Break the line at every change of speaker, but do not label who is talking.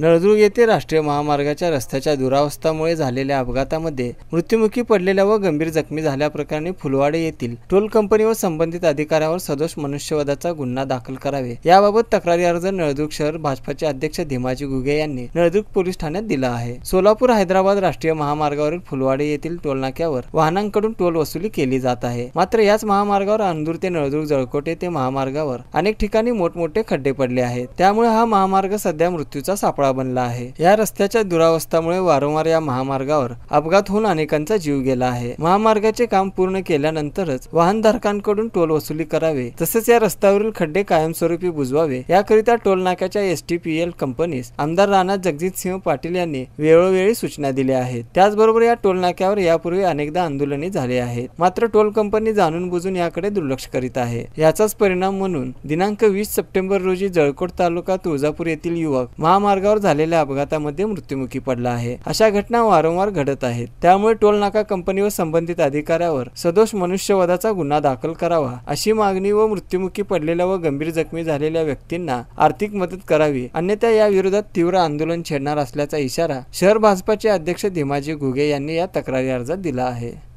नळदुर्ग येथे राष्ट्रीय महामार्गाच्या रस्त्याच्या दुरावस्थामुळे झालेल्या अपघातामध्ये मृत्युमुखी पडलेल्या व गंभीर जखमी झाल्याप्रकरणी फुलवाडे येथील टोल कंपनी व संबंधित अधिकाऱ्यावर सदोष मनुष्यवधाचा गुन्हा दाखल करावे याबाबत तक्रारी अर्ज नळदुर्ग शहर भाजपाचे अध्यक्ष धीमाजी घुगे यांनी नळदुर्ग पोलीस ठाण्यात दिला आहे सोलापूर हैदराबाद राष्ट्रीय महामार्गावरील फुलवाडे येथील टोलनाक्यावर वाहनांकडून टोल वसुली केली जात आहे मात्र याच महामार्गावर अंदूर ते नळदुर्ग जळकोटे ते महामार्गावर अनेक ठिकाणी मोठमोठे खड्डे पडले आहेत त्यामुळे हा महामार्ग सध्या मृत्यूचा सापडा सापळा बनला आहे या रस्त्याच्या दुरावस्थामुळे वारंवार या महामार्गावर अपघात होऊन अनेकांचा जीव गेला आहे महामार्गाचे काम पूर्ण केल्यानंतरच वाहनधारकांकडून टोल वसुली करावे तसेच या रस्त्यावरील खड्डे कायमस्वरूपी बुजवावे याकरिता टोल नाक्याच्या एस पी एल कंपनीस आमदार राणा जगजित सिंह पाटील यांनी वेळोवेळी सूचना दिल्या आहेत त्याचबरोबर या टोल नाक्यावर यापूर्वी अनेकदा आंदोलने झाले आहेत मात्र टोल कंपनी जाणून बुजून याकडे दुर्लक्ष करीत आहे याचाच परिणाम म्हणून दिनांक वीस सप्टेंबर रोजी जळकोट तालुका तुळजापूर येथील युवक महामार्गावर रस्त्यावर झालेल्या अपघातामध्ये मृत्युमुखी पडला आहे अशा घटना वारंवार घडत आहेत त्यामुळे टोल नाका कंपनी व संबंधित अधिकाऱ्यावर सदोष मनुष्यवधाचा गुन्हा दाखल करावा अशी मागणी व मृत्युमुखी पडलेल्या व गंभीर जखमी झालेल्या व्यक्तींना आर्थिक मदत करावी अन्यथा या विरोधात तीव्र आंदोलन छेडणार असल्याचा इशारा शहर भाजपाचे अध्यक्ष धीमाजी घुगे यांनी या तक्रारी अर्जात दिला आहे